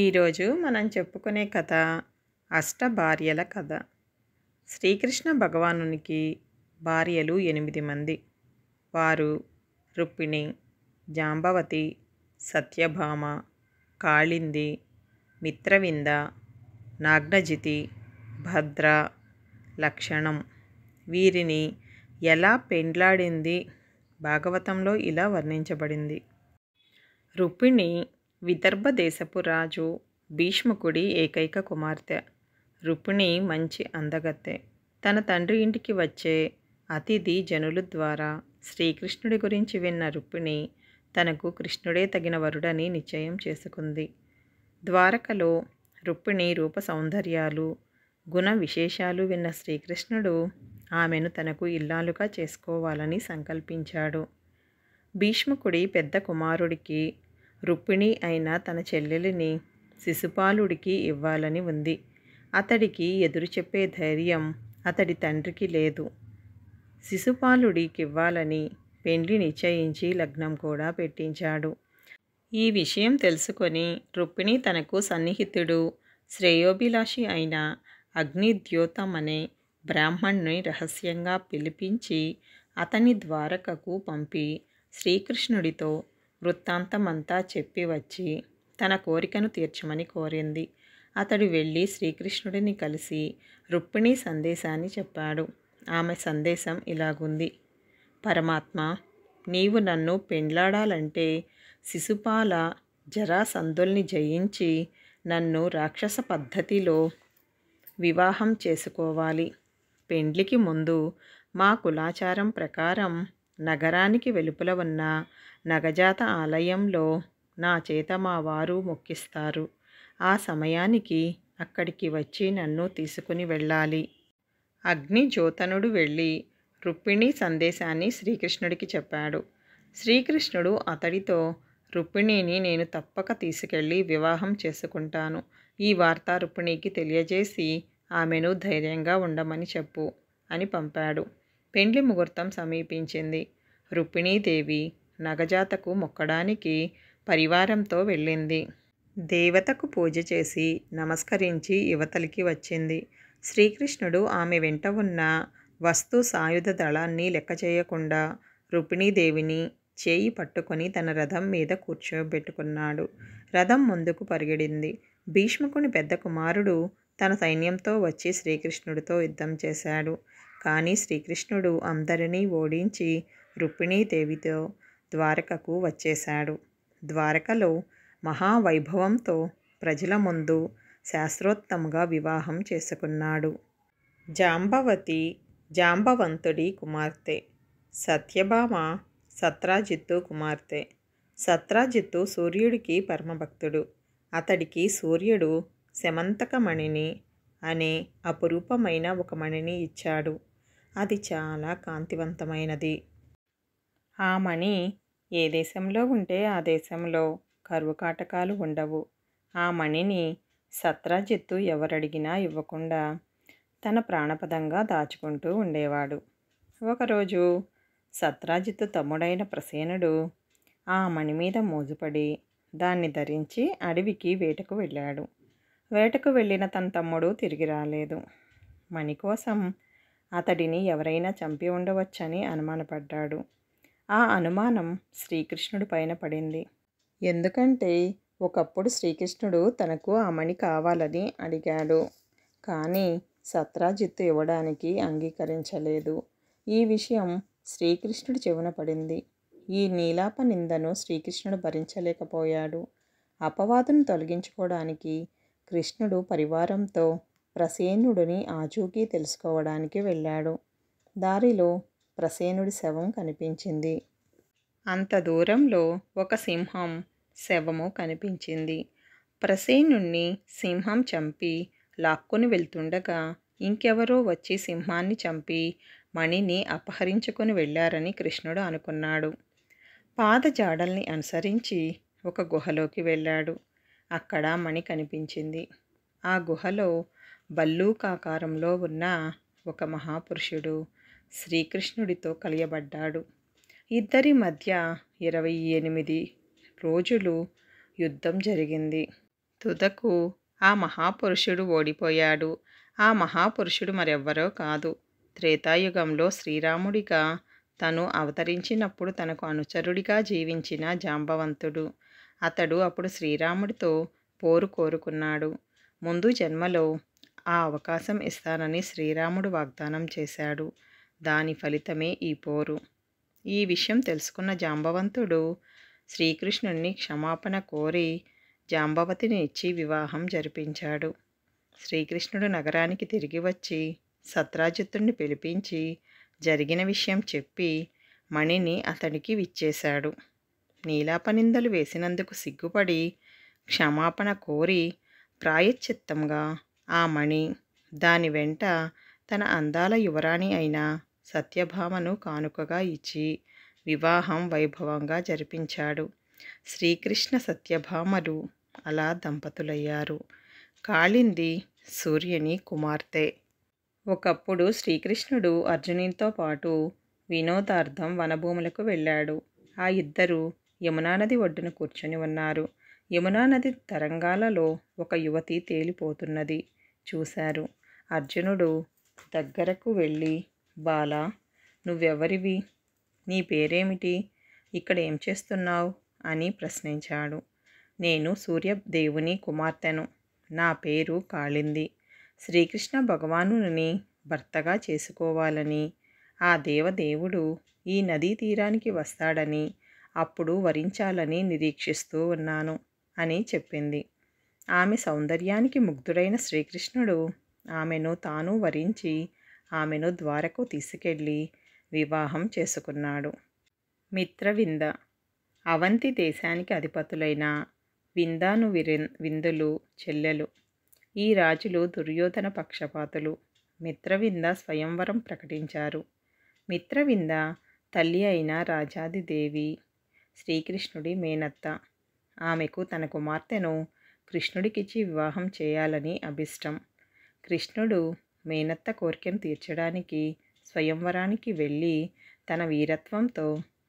ఈరోజు మనం చెప్పుకునే కథ అష్టభార్యల కథ శ్రీకృష్ణ భగవానునికి భార్యలు ఎనిమిది మంది వారు రుక్మిణి జాంబవతి సత్యభామ కాళింది మిత్రవింద నాగ్నజితి భద్ర లక్షణం వీరిని ఎలా పెండ్లాడింది భాగవతంలో ఇలా వర్ణించబడింది రుక్మిణి విదర్భ దేశపు రాజు భీష్ముకుడి ఏకైక కుమార్తె రుపుణి మంచి అందగత్తె తన తండ్రి ఇంటికి వచ్చే అతిథి జనుల ద్వారా శ్రీకృష్ణుడి గురించి విన్న రుక్మిణి తనకు కృష్ణుడే తగిన వరుడని నిశ్చయం చేసుకుంది ద్వారకలో రుక్మిణి రూప సౌందర్యాలు గుణ విశేషాలు విన్న శ్రీకృష్ణుడు ఆమెను తనకు ఇల్లాలుగా చేసుకోవాలని సంకల్పించాడు భీష్ముకుడి పెద్ద కుమారుడికి రుక్మిణి అయిన తన చెల్లెలిని శిశుపాలుడికి ఇవ్వాలని ఉంది అతడికి ఎదురు చెప్పే ధైర్యం అతడి తండ్రికి లేదు శిశుపాలుడికి ఇవ్వాలని పెండ్లి నిశ్చయించి లగ్నం కూడా పెట్టించాడు ఈ విషయం తెలుసుకొని రుక్మిణి తనకు సన్నిహితుడు శ్రేయోభిలాషి అయిన అగ్నిద్యోతం అనే బ్రాహ్మణ్ణి రహస్యంగా పిలిపించి అతని ద్వారకకు పంపి శ్రీకృష్ణుడితో వృత్తాంతమంతా చెప్పి వచ్చి తన కోరికను తీర్చమని కోరింది అతడు వెళ్ళి శ్రీకృష్ణుడిని కలిసి రుక్మిణి సందేశాన్ని చెప్పాడు ఆమె సందేశం ఇలాగుంది పరమాత్మ నీవు నన్ను పెండ్లాడాలంటే శిశుపాల జరాసంధుల్ని జయించి నన్ను రాక్షస పద్ధతిలో వివాహం చేసుకోవాలి పెండ్లికి ముందు మా కులాచారం ప్రకారం నగరానికి వెలుపల ఉన్న నగజాత ఆలయంలో నా చేత మా వారు మొక్కిస్తారు ఆ సమయానికి అక్కడికి వచ్చి నన్ను తీసుకుని వెళ్ళాలి అగ్ని జ్యోతనుడు వెళ్ళి రుక్మిణి సందేశాన్ని శ్రీకృష్ణుడికి చెప్పాడు శ్రీకృష్ణుడు అతడితో రుక్మిణిని నేను తప్పక తీసుకెళ్ళి వివాహం చేసుకుంటాను ఈ వార్త రుక్మిణికి తెలియజేసి ఆమెను ధైర్యంగా ఉండమని చెప్పు అని పంపాడు పెండ్లి ముహూర్తం సమీపించింది రుక్మిణీదేవి నగజాతకు మొక్కడానికి పరివారంతో వెళ్ళింది దేవతకు పూజ చేసి నమస్కరించి యువతలికి వచ్చింది శ్రీకృష్ణుడు ఆమె వెంట ఉన్న వస్తు సాయుధ దళాన్ని లెక్క చేయకుండా రుక్మిణీదేవిని చేయి పట్టుకొని తన రథం మీద కూర్చోబెట్టుకున్నాడు రథం ముందుకు పరిగెడింది భీష్మకుని పెద్ద కుమారుడు తన సైన్యంతో వచ్చి శ్రీకృష్ణుడితో యుద్ధం చేశాడు కానీ శ్రీకృష్ణుడు అందరినీ ఓడించి రుక్మిణీదేవితో ద్వారకకు వచ్చేశాడు ద్వారకలో మహావైభవంతో ప్రజల ముందు శాస్త్రోత్తముగా వివాహం చేసుకున్నాడు జాంబవతి జాంబవంతుడి కుమార్తె సత్యభామ సత్రాజిత్తు కుమార్తె సత్రాజిత్తు సూర్యుడికి పరమభక్తుడు అతడికి సూర్యుడు శమంతకమణిని అనే అపురూపమైన ఒక మణిని ఇచ్చాడు అది చాలా కాంతివంతమైనది ఆ మణి ఏ దేశంలో ఉంటే ఆ దేశంలో కరువు కాటకాలు ఉండవు ఆ మణిని సత్రాజిత్తు ఎవరడిగినా ఇవ్వకుండా తన ప్రాణపదంగా దాచుకుంటూ ఉండేవాడు ఒకరోజు సత్రాజిత్తు తమ్ముడైన ప్రసేనుడు ఆ మణి మీద మోజుపడి దాన్ని ధరించి అడవికి వేటకు వెళ్ళాడు వేటకు వెళ్ళిన తన తమ్ముడు తిరిగి రాలేదు మణి కోసం అతడిని ఎవరైనా చంపి ఉండవచ్చని అనుమానపడ్డాడు ఆ అనుమానం శ్రీకృష్ణుడి పైన పడింది ఎందుకంటే ఒకప్పుడు శ్రీకృష్ణుడు తనకు అమణి కావాలని అడిగాడు కానీ సత్రాజిత్తు ఇవ్వడానికి అంగీకరించలేదు ఈ విషయం శ్రీకృష్ణుడి చెవున పడింది ఈ నీలాప నిందను శ్రీకృష్ణుడు భరించలేకపోయాడు అపవాదును తొలగించుకోవడానికి కృష్ణుడు పరివారంతో ప్రసేనుడిని ఆచూకీ తెలుసుకోవడానికి వెళ్ళాడు దారిలో ప్రసేనుడి శవం కనిపించింది అంత దూరంలో ఒక సింహం శవము కనిపించింది ప్రసేనుణ్ణి సింహం చంపి లాక్కుని వెళ్తుండగా ఇంకెవరో వచ్చి సింహాన్ని చంపి మణిని అపహరించుకొని వెళ్ళారని కృష్ణుడు అనుకున్నాడు పాదజాడల్ని అనుసరించి ఒక గుహలోకి వెళ్ళాడు అక్కడ మణి కనిపించింది ఆ గుహలో భల్లూకాకారంలో ఉన్న ఒక మహాపురుషుడు శ్రీకృష్ణుడితో కలియబడ్డాడు ఇద్దరి మధ్య ఇరవై ఎనిమిది రోజులు యుద్ధం జరిగింది తుదకు ఆ మహాపురుషుడు ఓడిపోయాడు ఆ మహాపురుషుడు మరెవ్వరో కాదు త్రేతాయుగంలో శ్రీరాముడిగా తను అవతరించినప్పుడు తనకు అనుచరుడిగా జీవించిన జాంబవంతుడు అతడు అప్పుడు శ్రీరాముడితో పోరు కోరుకున్నాడు ముందు జన్మలో ఆ అవకాశం ఇస్తానని శ్రీరాముడు వాగ్దానం చేశాడు దాని ఫలితమే ఈ పోరు ఈ విషయం తెలుసుకున్న జాంబవంతుడు శ్రీకృష్ణుణ్ణి క్షమాపణ కోరి జాంబవతిని ఇచ్చి వివాహం జరిపించాడు శ్రీకృష్ణుడు నగరానికి తిరిగి వచ్చి సత్రాజిత్తుడిని పిలిపించి జరిగిన విషయం చెప్పి మణిని అతడికి విచ్చేశాడు నీలాపనిందలు వేసినందుకు సిగ్గుపడి క్షమాపణ కోరి ప్రాయశ్చిత్తంగా ఆ మణి దాని వెంట తన అందాల యువరాణి అయిన సత్యభామను కానుకగా ఇచ్చి వివాహం వైభవంగా జరిపించాడు శ్రీకృష్ణ సత్యభామలు అలా దంపతులయ్యారు కాళింది సూర్యుని కుమార్తె ఒకప్పుడు శ్రీకృష్ణుడు అర్జునితో పాటు వినోదార్థం వనభూములకు వెళ్ళాడు ఆ ఇద్దరు యమునా నది ఒడ్డున కూర్చొని ఉన్నారు యమునా నది తరంగాలలో ఒక యువతి తేలిపోతున్నది చూశారు అర్జునుడు దగ్గరకు వెళ్ళి బాల నువ్వెవరివి నీ పేరేమిటి ఇక్కడ ఏం చేస్తున్నావు అని ప్రశ్నించాడు నేను సూర్యదేవుని కుమార్తెను నా పేరు కాళింది శ్రీకృష్ణ భగవానుని భర్తగా చేసుకోవాలని ఆ దేవదేవుడు ఈ నదీ తీరానికి వస్తాడని అప్పుడు వరించాలని నిరీక్షిస్తూ ఉన్నాను అని చెప్పింది ఆమె సౌందర్యానికి ముగ్ధుడైన శ్రీకృష్ణుడు ఆమెను తాను వరించి ఆమెను ద్వారకు తీసుకెళ్ళి వివాహం చేసుకున్నాడు మిత్రవింద అవంతి దేశానికి అధిపతులైన విందాను విరి విందులు చెల్లెలు ఈ రాజులు దుర్యోధన పక్షపాతులు మిత్రవింద స్వయంవరం ప్రకటించారు మిత్రవింద తల్లి అయిన రాజాదిదేవి శ్రీకృష్ణుడి మేనత్త ఆమెకు తన కుమార్తెను కృష్ణుడికిచ్చి వివాహం చేయాలని అభిష్టం కృష్ణుడు మేనత్త కోరికను తీర్చడానికి స్వయంవరానికి వెళ్ళి తన వీరత్వంతో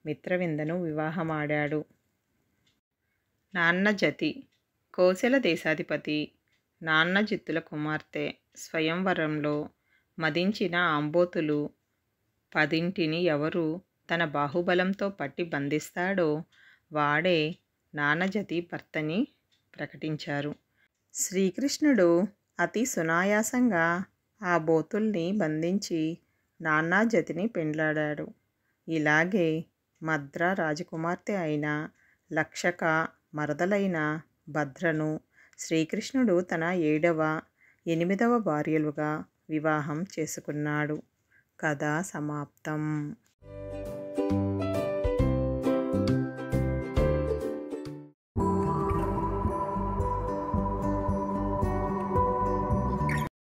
మిత్రవిందను వివాహమాడాడు నాన్న జతి కోసల దేశాధిపతి నాన్న జిత్తుల కుమార్తె స్వయంవరంలో మదించిన ఆంబోతులు పదింటిని ఎవరు తన బాహుబలంతో పట్టి బంధిస్తాడో వాడే నానజతి భర్తని ప్రకటించారు శ్రీకృష్ణుడు అతి సునాయాసంగా ఆ బోతుల్ని బంధించి నానాజతిని పెండ్లాడాడు ఇలాగే మద్ర రాజకుమార్తె అయిన లక్షక మరదలైన భద్రను శ్రీకృష్ణుడు తన ఏడవ ఎనిమిదవ భార్యలుగా వివాహం చేసుకున్నాడు కథ సమాప్తం